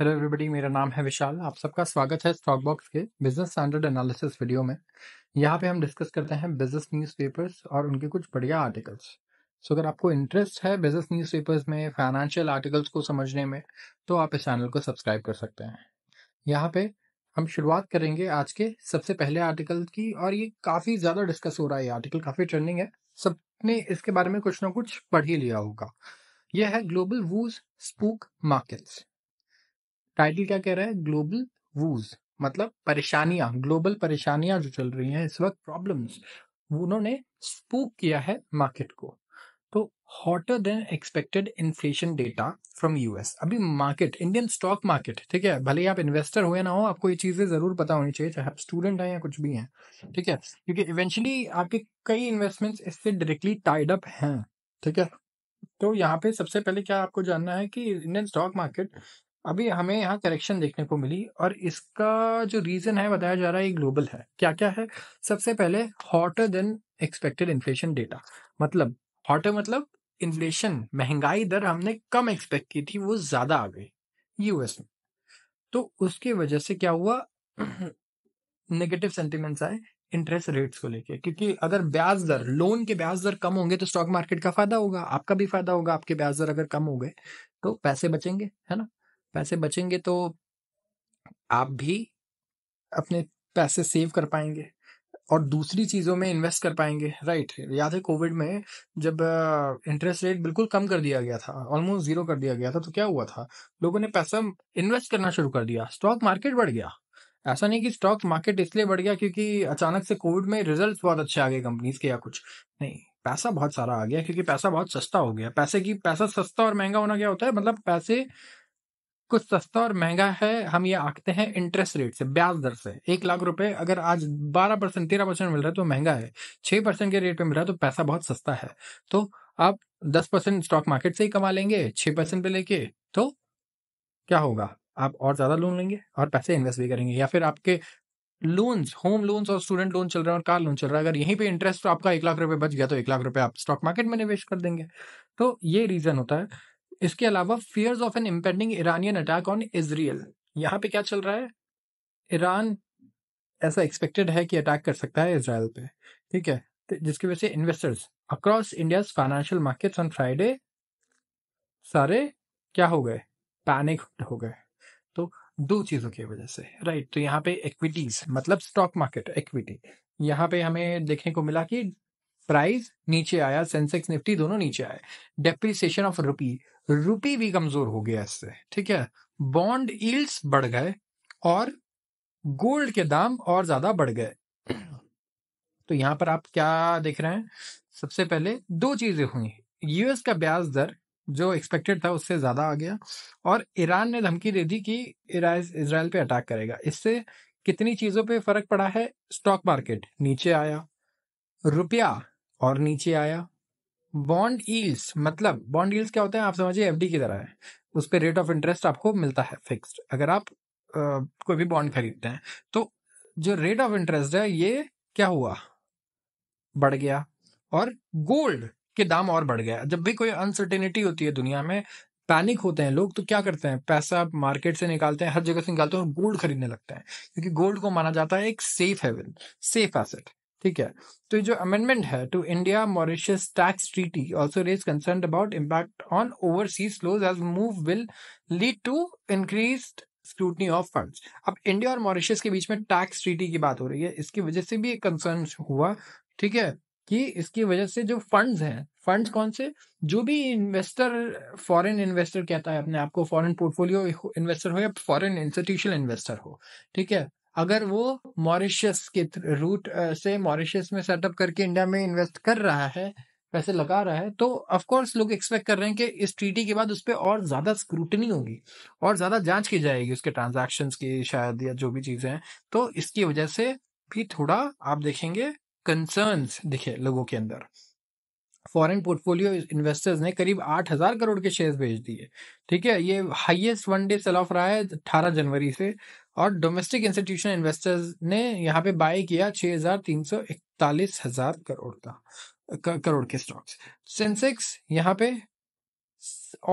Hello everybody मेरा नाम है विशाल आप सबका स्वागत है स्टॉक बॉक्स के बिजनेस स्टैंडर्ड एनालिसिस वीडियो में यहाँ पे हम डिस्कस करते हैं बिजनेस न्यूज़पेपर्स और उनके कुछ बढ़िया आर्टिकल्स सो अगर आपको इंटरेस्ट है बिजनेस न्यूज़पेपर्स में फाइनेंशियल आर्टिकल्स को समझने में तो आप इस चैनल को सब्सक्राइब कर सकते हैं यहाँ पे हम शुरुआत करेंगे आज के सबसे पहले आर्टिकल की और ये काफ़ी ज़्यादा डिस्कस हो रहा है ये आर्टिकल काफ़ी ट्रेंडिंग है सबने इसके बारे में कुछ ना कुछ पढ़ ही लिया होगा यह है global woes spook markets title क्या कह रहा है ग्लोबल वूज मतलब परेशानियां ग्लोबल परेशानियां जो चल रही हैं इस वक्त प्रॉब्लम्स उन्होंने स्पूक किया है मार्केट को तो hotter than expected inflation data from US अभी मार्केट इंडियन स्टॉक मार्केट ठीक है भले आप इन्वेस्टर हुए ना हो आपको ये चीजें जरूर पता होनी चाहिए चाहे आप स्टूडेंट हैं या कुछ भी हैं ठीक है क्योंकि इवेंचुअली आपके कई इन्वेस्टमेंट्स इससे डायरेक्टली टाइड अप हैं ठीक है तो यहाँ पे सबसे पहले क्या आपको जानना है कि इंडियन स्टॉक मार्केट अभी हमें यहाँ करेक्शन देखने को मिली और इसका जो रीजन है बताया जा रहा है ये ग्लोबल है क्या क्या है सबसे पहले hotter than expected inflation data मतलब हॉटर मतलब इन्फ्लेशन महंगाई दर हमने कम एक्सपेक्ट की थी वो ज्यादा आ गई यूएस में तो उसकी वजह से क्या हुआ नेगेटिव सेंटिमेंट्स आए इंटरेस्ट रेट्स को लेके क्योंकि अगर ब्याज दर लोन के ब्याज दर कम होंगे तो स्टॉक मार्केट का फायदा होगा आपका भी फायदा होगा आपके ब्याज दर अगर कम हो गए तो पैसे बचेंगे है ना पैसे बचेंगे तो आप भी अपने पैसे सेव कर पाएंगे और दूसरी चीज़ों में इन्वेस्ट कर पाएंगे राइट याद है कोविड में जब इंटरेस्ट रेट बिल्कुल कम कर दिया गया था ऑलमोस्ट ज़ीरो कर दिया गया था तो क्या हुआ था लोगों ने पैसा इन्वेस्ट करना शुरू कर दिया स्टॉक मार्केट बढ़ गया ऐसा नहीं कि स्टॉक मार्केट इसलिए बढ़ गया क्योंकि अचानक से कोविड में रिजल्ट बहुत अच्छे आ गए कंपनीज के या कुछ नहीं पैसा बहुत सारा आ गया क्योंकि पैसा बहुत सस्ता हो गया पैसे की पैसा सस्ता और महंगा होना क्या होता है मतलब पैसे कुछ सस्ता और महंगा है हम ये आंकते हैं इंटरेस्ट रेट से ब्याज दर से एक लाख रुपए अगर आज बारह परसेंट तेरह परसेंट मिल रहा है तो महंगा है छह परसेंट के रेट पे मिल रहा है तो पैसा बहुत सस्ता है तो आप दस परसेंट स्टॉक मार्केट से ही कमा लेंगे छह परसेंट पे लेके तो क्या होगा आप और ज्यादा लोन लेंगे और पैसे इन्वेस्ट भी करेंगे या फिर आपके लोन्स होम लोन्स और स्टूडेंट लोन चल रहे हैं और कार लोन चल रहा है अगर यहीं पे इंटरेस्ट तो आपका एक लाख रुपए बच गया तो एक लाख रुपए आप स्टॉक मार्केट में निवेश कर देंगे तो ये रीजन होता है इसके अलावा fears of an impending Iranian attack on Israel यहाँ पे क्या चल रहा है ईरान ऐसा एक्सपेक्टेड है कि अटैक कर सकता है इसराइल पे ठीक है तो जिसकी वजह से investors across India financial markets on Friday सारे क्या हो गए पैनिक हो गए तो दो चीजों की वजह से राइट तो यहाँ पे इक्विटीज मतलब स्टॉक मार्केट इक्विटी यहाँ पे हमें देखने को मिला कि प्राइस नीचे आया सेंसेक्स निफ्टी दोनों नीचे आए डेप्रिसिएशन ऑफ रुपी रुपी भी कमजोर हो गया इससे ठीक है बॉन्ड ईल्ड्स बढ़ गए और गोल्ड के दाम और ज्यादा बढ़ गए तो यहां पर आप क्या देख रहे हैं सबसे पहले दो चीजें हुई यूएस का ब्याज दर जो एक्सपेक्टेड था उससे ज्यादा आ गया और ईरान ने धमकी दे दी कि इसराइल पे अटैक करेगा इससे कितनी चीजों पे फर्क पड़ा है स्टॉक मार्केट नीचे आया रुपया और नीचे आया बॉन्ड ईल्स मतलब बॉन्ड ईल्स क्या होता है आप समझिए एफडी की तरह है उस पर रेट ऑफ इंटरेस्ट आपको मिलता है फिक्स्ड अगर आप आ, कोई भी बॉन्ड खरीदते हैं तो जो रेट ऑफ इंटरेस्ट है ये क्या हुआ बढ़ गया और गोल्ड के दाम और बढ़ गया जब भी कोई अनसर्टेनिटी होती है दुनिया में पैनिक होते हैं लोग तो क्या करते हैं पैसा मार्केट से निकालते हैं हर जगह से निकालते हैं और गोल्ड खरीदने लगते हैं क्योंकि गोल्ड को माना जाता है एक सेफ हेवन सेफ एसेट ठीक है तो जो अमेंडमेंट है to India Mauritius tax treaty also raise concern about impact on overseas flows as move will lead to increase scrutiny of funds अब इंडिया और मॉरिशियस के बीच में टैक्स ट्रीटी की बात हो रही है इसकी वजह से भी एक कंसर्न हुआ ठीक है कि इसकी वजह से जो फंड्स हैं फंड्स कौन से जो भी इन्वेस्टर फॉरेन इन्वेस्टर कहता है अपने आपको फॉरेन पोर्टफोलियो इन्वेस्टर हो या फॉरेन इंस्टीट्यूशनल इन्वेस्टर हो ठीक है अगर वो मॉरिशियस के रूट से मॉरिशस में सेटअप करके इंडिया में इन्वेस्ट कर रहा है पैसे लगा रहा है तो ऑफकोर्स लोग एक्सपेक्ट कर रहे हैं कि इस ट्रीटी के बाद उस पर और ज़्यादा स्क्रूटनी होगी और ज़्यादा जांच की जाएगी उसके ट्रांजेक्शन की शायद या जो भी चीज़ें हैं तो इसकी वजह से भी थोड़ा आप देखेंगे कंसर्न्स दिखे लोगों के अंदर फॉरेन पोर्टफोलियो इन्वेस्टर्स ने करीब आठ हजार करोड़ के शेयर्स भेज दिए ठीक है ये highest one day sell off रहा है अठारह जनवरी से और डोमेस्टिक इंस्टीट्यूशन इन्वेस्टर्स ने यहाँ पे बाय किया छह हजार तीन सौ इकतालीस हजार करोड़ का करोड़ के स्टॉक्स सेंसेक्स यहाँ पे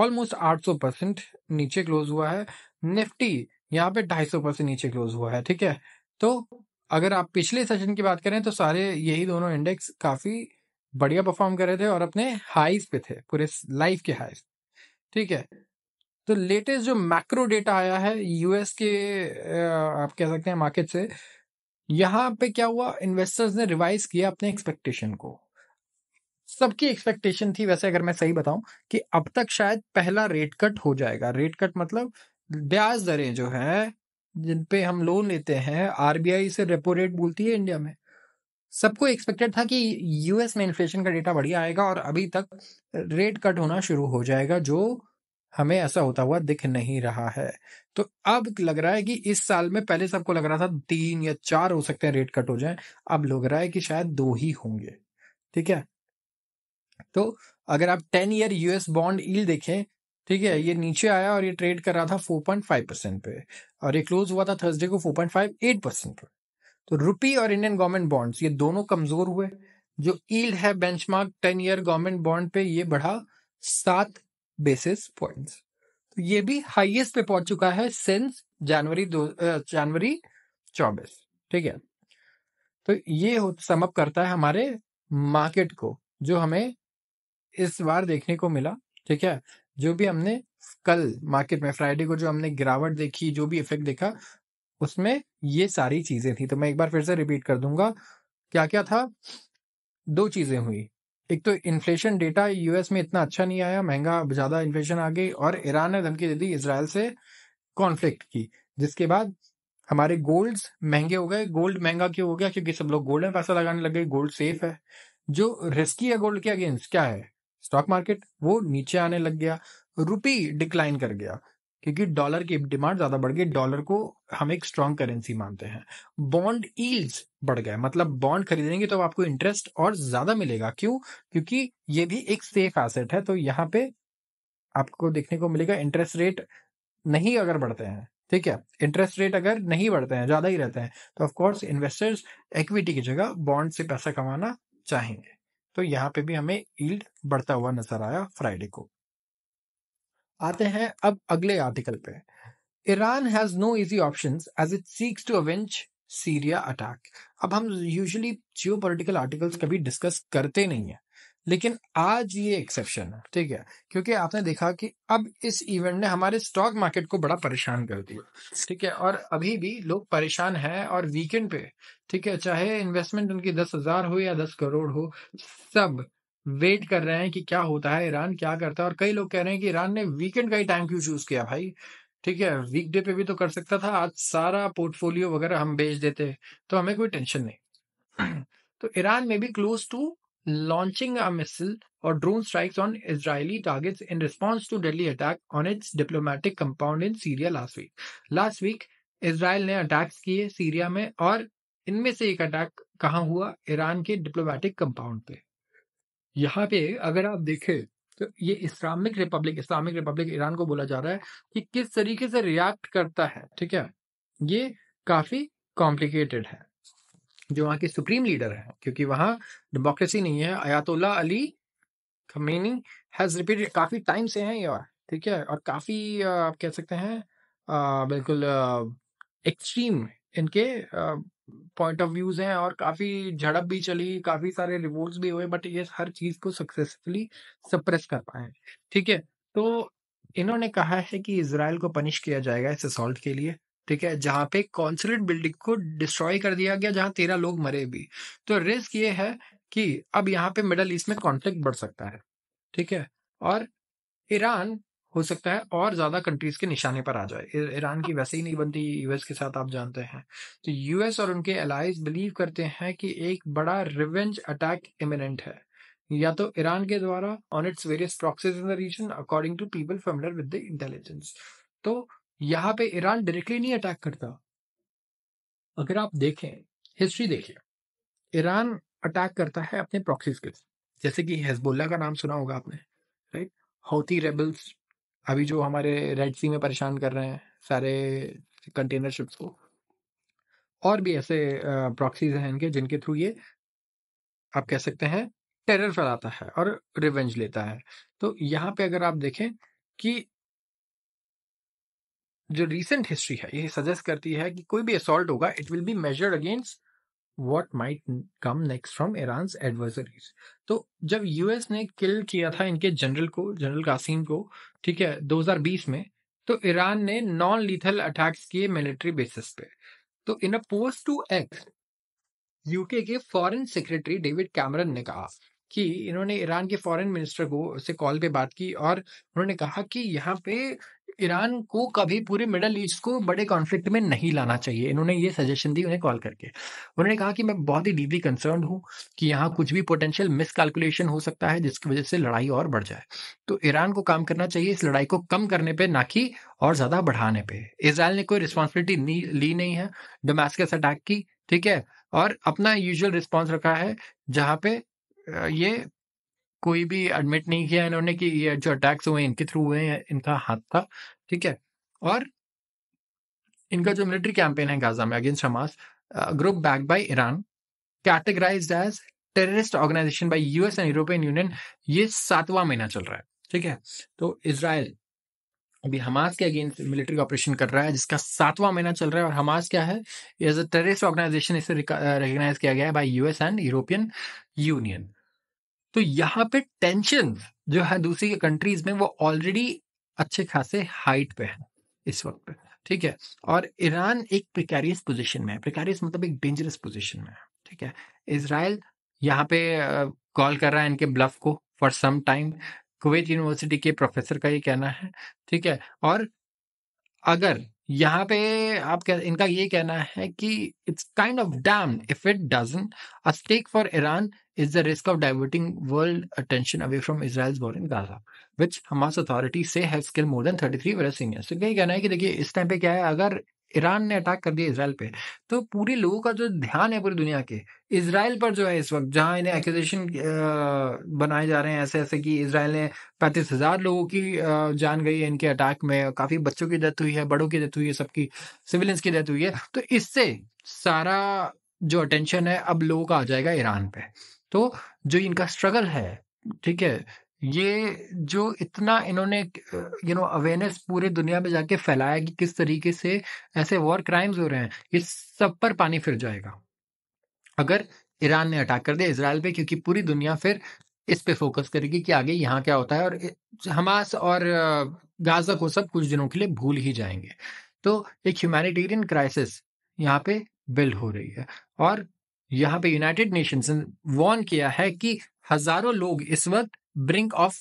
ऑलमोस्ट सौ परसेंट नीचे क्लोज हुआ है निफ्टी यहाँ पे सौ परसेंट नीचे क्लोज हुआ है ठीक है तो अगर आप पिछले सेशन की बात करें तो सारे यही दोनों इंडेक्स काफी बढ़िया परफॉर्म कर रहे थे और अपने हाइज पे थे पूरे लाइफ के हाइज ठीक है तो लेटेस्ट जो मैक्रो डेटा आया है यूएस के आप कह सकते हैं मार्केट से यहाँ पे क्या हुआ इन्वेस्टर्स ने रिवाइज किया अपने एक्सपेक्टेशन को सबकी एक्सपेक्टेशन थी वैसे अगर मैं सही बताऊं कि अब तक शायद पहला रेट कट हो जाएगा रेट कट मतलब ब्याज दरें जो है जिन पे हम लोन लेते हैं आरबीआई से रेपो रेट बोलती है इंडिया में सबको एक्सपेक्टेड था कि यूएस में इन्फ्लेशन का डेटा बढ़िया आएगा और अभी तक रेट कट होना शुरू हो जाएगा जो हमें ऐसा होता हुआ दिख नहीं रहा है तो अब लग रहा है कि इस साल में पहले सबको लग रहा था तीन या चार हो सकते हैं रेट कट हो जाए अब लग रहा है कि शायद दो ही होंगे ठीक है तो अगर आप ten year US bond yield देखें ठीक है ये नीचे आया और ये ट्रेड कर रहा था फोर पॉइंट फाइव परसेंट पे और ये क्लोज हुआ था थर्सडे को four point five eight percent पे तो रुपी और इंडियन गवर्नमेंट बॉन्ड्स ये दोनों कमजोर हुए जो ईल्ड है benchmark ten year government bond पे ये बढ़ा सात बेसिस पॉइंट्स तो ये भी हाईएस्ट पे पहुंच चुका है सिंस जनवरी दो जनवरी चौबीस ठीक है तो ये समअप करता है हमारे मार्केट को जो हमें इस बार देखने को मिला ठीक है जो भी हमने कल मार्केट में फ्राइडे को जो हमने गिरावट देखी जो भी इफेक्ट देखा उसमें ये सारी चीजें थी तो मैं एक बार फिर से रिपीट कर दूंगा क्या क्या था दो चीजें हुई एक तो इन्फ्लेशन डेटा यूएस में इतना अच्छा नहीं आया महंगा ज्यादा इन्फ्लेशन आ गई और ईरान ने धमकी दे दी इसराइल से कॉन्फ्लिक्ट की जिसके बाद हमारे गोल्ड महंगे हो गए गोल्ड महंगा क्यों हो गया क्योंकि सब लोग गोल्ड में पैसा लगाने लग गए गोल्ड सेफ है जो रिस्की है गोल्ड के अगेंस्ट क्या है स्टॉक मार्केट वो नीचे आने लग गया रुपी डिक्लाइन कर गया क्योंकि डॉलर की डिमांड ज्यादा बढ़ गई डॉलर को हम एक स्ट्रांग करेंसी मानते हैं बॉन्ड ईल्ड्स बढ़ गए मतलब बॉन्ड खरीदेंगे तो आपको इंटरेस्ट और ज्यादा मिलेगा क्यों क्योंकि ये भी एक सेफ एसेट है तो यहाँ पे आपको देखने को मिलेगा इंटरेस्ट रेट नहीं अगर बढ़ते हैं ठीक है इंटरेस्ट रेट अगर नहीं बढ़ते हैं ज्यादा ही रहते हैं तो ऑफकोर्स इन्वेस्टर्स इक्विटी की जगह बॉन्ड से पैसा कमाना चाहेंगे तो यहाँ पे भी हमें ईल्ड बढ़ता हुआ नजर आया फ्राइडे को आते हैं अब अगले आर्टिकल पे Iran has no easy option as it seeks to avenge Syria attack अब हम यूजली जियो पोलिटिकल आर्टिकल्स कभी डिस्कस करते नहीं है लेकिन आज ये एक्सेप्शन है ठीक है क्योंकि आपने देखा कि अब इस इवेंट ने हमारे स्टॉक मार्केट को बड़ा परेशान कर दिया ठीक है और अभी भी लोग परेशान हैं और वीकेंड पे ठीक है चाहे इन्वेस्टमेंट उनकी दस हजार हो या दस करोड़ हो सब वेट कर रहे हैं कि क्या होता है ईरान क्या करता है और कई लोग कह रहे हैं कि ईरान ने वीकेंड का ही टाइम क्यों चूज किया भाई ठीक है वीकडे पे भी तो कर सकता था आज सारा पोर्टफोलियो वगैरह हम बेच देते तो हमें कोई टेंशन नहीं तो ईरान में भी close to launching a missile और drone strikes on Israeli targets in response to deadly attack on its diplomatic compound in Syria last week last week Israel ने अटैक्स किए सीरिया में और इनमें से एक अटैक कहाँ हुआ ईरान के डिप्लोमेटिक कंपाउंड पे यहाँ पे अगर आप देखें तो ये Islamic republic Islamic republic Iran को बोला जा रहा है कि किस तरीके से रिएक्ट करता है ठीक है ये काफी कॉम्प्लिकेटेड है जो वहाँ के सुप्रीम लीडर है क्योंकि वहाँ डेमोक्रेसी नहीं है Ayatollah Ali Khamenei has repeated काफी टाइम से हैं ये ठीक है और काफी आप कह सकते हैं बिल्कुल एक्सट्रीम इनके पॉइंट ऑफ व्यूज हैं और काफी झड़प भी चली काफी सारे रिवोल्ट भी हुए बट ये हर चीज को सक्सेसफुली सप्रेस कर पाए ठीक है तो इन्होंने कहा है कि इसराइल को पनिश किया जाएगा इस असॉल्ट के लिए ठीक है जहां पे कॉन्सुलेट बिल्डिंग को डिस्ट्रॉय कर दिया गया जहां तेरह लोग मरे भी तो रिस्क ये है कि अब यहाँ पे मिडल ईस्ट में कॉन्फ्लिक्ट बढ़ सकता है ठीक है और ईरान हो सकता है और ज्यादा कंट्रीज के निशाने पर आ जाए ईरान की वैसे ही नहीं बनती यूएस के साथ आप जानते हैं तो यूएस और उनके एलाइज बिलीव करते हैं कि एक बड़ा रिवेंज अटैक इमिनेंट है या तो ईरान के द्वारा on its various proxies in the region according to people familiar with the intelligence तो यहाँ पे ईरान डायरेक्टली नहीं अटैक करता अगर आप देखें हिस्ट्री देखिए ईरान अटैक करता है अपने प्रॉक्सीज के जैसे कि हेजबोल्ला का नाम सुना होगा आपने राइट हौती रेबल्स अभी जो हमारे रेड सी में परेशान कर रहे हैं सारे कंटेनर शिप्स को और भी ऐसे प्रॉक्सीज हैं इनके जिनके थ्रू ये आप कह सकते हैं टेरर फैलाता है और रिवेंज लेता है तो यहाँ पे अगर आप देखें कि जो रीसेंट हिस्ट्री है ये सजेस्ट करती है कि कोई भी असॉल्ट होगा it will be measured against what might come next from Iran adversaries तो जब यूएस ने किल किया था इनके जनरल को जनरल कासिम को ठीक है 2020 में तो ईरान ने नॉन लीथल अटैक्स किए मिलिट्री बेसिस पे तो in a post to X UK के फॉरेन सेक्रेटरी डेविड कैमरन ने कहा कि इन्होंने ईरान के फॉरेन मिनिस्टर को से कॉल पे बात की और उन्होंने कहा कि यहाँ पे ईरान को कभी पूरे मिडल ईस्ट को बड़े कॉन्फ्लिक्ट में नहीं लाना चाहिए इन्होंने ये सजेशन दी उन्हें कॉल करके उन्होंने कहा कि मैं बहुत ही डीपली कंसर्न हूँ कि यहाँ कुछ भी पोटेंशियल मिसकैलकुलेशन हो सकता है जिसकी वजह से लड़ाई और बढ़ जाए तो ईरान को काम करना चाहिए इस लड़ाई को कम करने पर ना कि और ज़्यादा बढ़ाने पर इसराइल ने कोई रिस्पॉन्सिबिलिटी ली नहीं है डोमेस्कस अटैक की ठीक है और अपना यूजुअल रिस्पॉन्स रखा है जहाँ पे ये कोई भी एडमिट नहीं किया इन्होंने कि ये जो अटैक्स हुए इनके थ्रू हुए हैं इनका हाथ था ठीक है और इनका जो मिलिट्री कैंपेन है गाजा में against Hamas group back by Iran categorise as terrorist organisation by US and European Union ये सातवां महीना चल रहा है ठीक है तो इसराइल अभी हमास के अगेंस्ट मिलिट्री ऑपरेशन कर रहा है जिसका सातवां महीना चल रहा है और हमास क्या है एज अ टेररिस्ट ऑर्गेनाइजेशन इसे रिकॉग्नाइज किया गया है by US and European Union तो यहाँ पे टेंशन जो है दूसरी कंट्रीज में वो ऑलरेडी अच्छे खासे हाइट पे है इस वक्त पे ठीक है और ईरान एक प्रिकैरियस पोजीशन में है प्रिकैरियस मतलब एक डेंजरस पोजीशन में है ठीक है इसराइल यहाँ पे कॉल कर रहा है इनके ब्लफ को for some time Kuwait university के प्रोफेसर का ये कहना है ठीक है और अगर यहाँ पे आप कह, इनका ये कहना है कि it's kind of damn if it doesn't a stake for Iran is the risk of diverting world attention away from Israel's war in Gaza, which Hamas authorities say has killed more than 33 Palestinians. So, क्या कहना है कि देखिए इस time पे क्या है अगर ईरान ने अटैक कर दिया इसराइल पे तो पूरे लोगों का जो ध्यान है पूरी दुनिया के इसराइल पर जो है इस वक्त जहां इन्हें एक्यूजेशन बनाए जा रहे हैं ऐसे ऐसे कि इसराइल ने पैंतीस हजार लोगों की जान गई है इनके अटैक में काफी बच्चों की डेथ हुई है बड़ों की डेथ हुई है सबकी सिविलियंस की डेथ हुई है तो इससे सारा जो अटेंशन है अब लोगों का आ जाएगा ईरान पे तो जो इनका स्ट्रगल है ठीक है ये जो इतना इन्होंने यू नो अवेयरनेस पूरे दुनिया में जाके फैलाया कि किस तरीके से ऐसे वॉर क्राइम्स हो रहे हैं ये सब पर पानी फिर जाएगा अगर ईरान ने अटैक कर दिया इसराइल पे क्योंकि पूरी दुनिया फिर इस पे फोकस करेगी कि आगे यहाँ क्या होता है और हमास और गाजा को सब कुछ दिनों के लिए भूल ही जाएंगे तो एक ह्यूमैनिटेरियन क्राइसिस यहाँ पे बिल्ड हो रही है और यहाँ पे यूनाइटेड नेशंस ने वॉर्न किया है कि हजारों लोग इस वक्त ब्रिंक ऑफ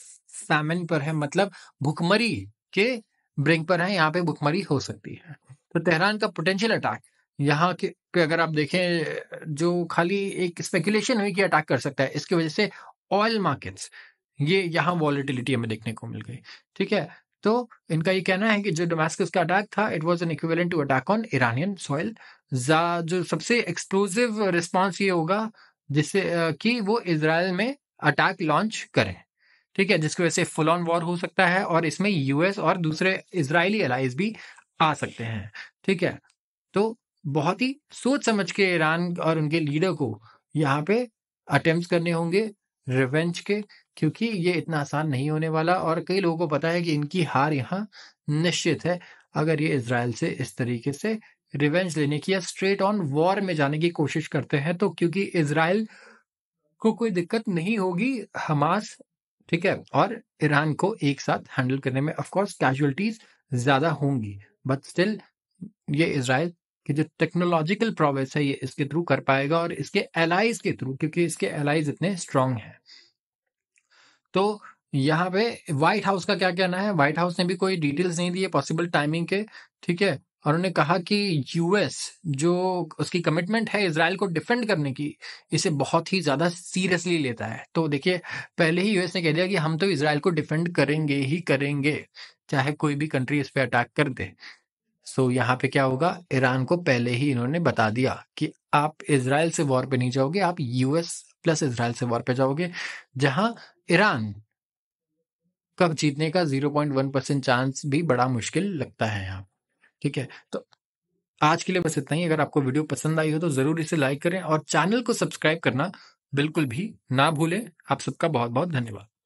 फैमिन पर है मतलब भुखमरी के ब्रिंक पर है यहाँ पे भुखमरी हो सकती है तो तेहरान का पोटेंशियल अटैक यहाँ के अगर आप देखें जो खाली एक स्पेकुलेशन हुई कि अटैक कर सकता है इसकी वजह से ऑयल मार्केट्स ये यहाँ वॉलिटिलिटी हमें देखने को मिल गई ठीक है तो इनका ये कहना है कि जो डोमेस्कस का अटैक था it was an equivalent to attack on Iranian soil जो सबसे एक्सप्लोजिव रिस्पॉन्स ये होगा जिससे कि वो इसराइल में अटैक लॉन्च करें ठीक है जिसकी वजह से फुल ऑन वॉर हो सकता है और इसमें यूएस और दूसरे इसराइली अलाइज भी आ सकते हैं ठीक है तो बहुत ही सोच समझ के ईरान और उनके लीडर को यहाँ पे अटेम्प्ट करने होंगे रिवेंज के क्योंकि ये इतना आसान नहीं होने वाला और कई लोगों को पता है कि इनकी हार यहाँ निश्चित है अगर ये इसराइल से इस तरीके से रिवेंज लेने की या स्ट्रेट ऑन वॉर में जाने की कोशिश करते हैं तो क्योंकि इसराइल को कोई दिक्कत नहीं होगी हमास ठीक है और ईरान को एक साथ हैंडल करने में ऑफकोर्स कैजुअलिटीज ज्यादा होंगी बट स्टिल ये इसराइल कि जो टेक्नोलॉजिकल प्रोवेस है ये इसके थ्रू कर पाएगा और इसके एलाइज के थ्रू क्योंकि इसके एलाइज इतने स्ट्रांग हैं तो यहाँ पे व्हाइट हाउस का क्या कहना है व्हाइट हाउस ने भी कोई डिटेल्स नहीं दिए पॉसिबल टाइमिंग के ठीक है और उन्होंने कहा कि यूएस जो उसकी कमिटमेंट है इसराइल को डिफेंड करने की इसे बहुत ही ज़्यादा सीरियसली लेता है तो देखिए पहले ही यूएस ने कह दिया कि हम तो इसराइल को डिफेंड करेंगे ही करेंगे चाहे कोई भी कंट्री इस पर अटैक कर दे सो so, यहाँ पे क्या होगा ईरान को पहले ही इन्होंने बता दिया कि आप इसराइल से वॉर पे नहीं जाओगे आप यूएस प्लस इसराइल से वॉर पे जाओगे जहां ईरान कब जीतने का 0.1 परसेंट चांस भी बड़ा मुश्किल लगता है यहाँ ठीक है तो आज के लिए बस इतना ही अगर आपको वीडियो पसंद आई हो तो जरूर इसे लाइक करें और चैनल को सब्सक्राइब करना बिल्कुल भी ना भूलें आप सबका बहुत बहुत धन्यवाद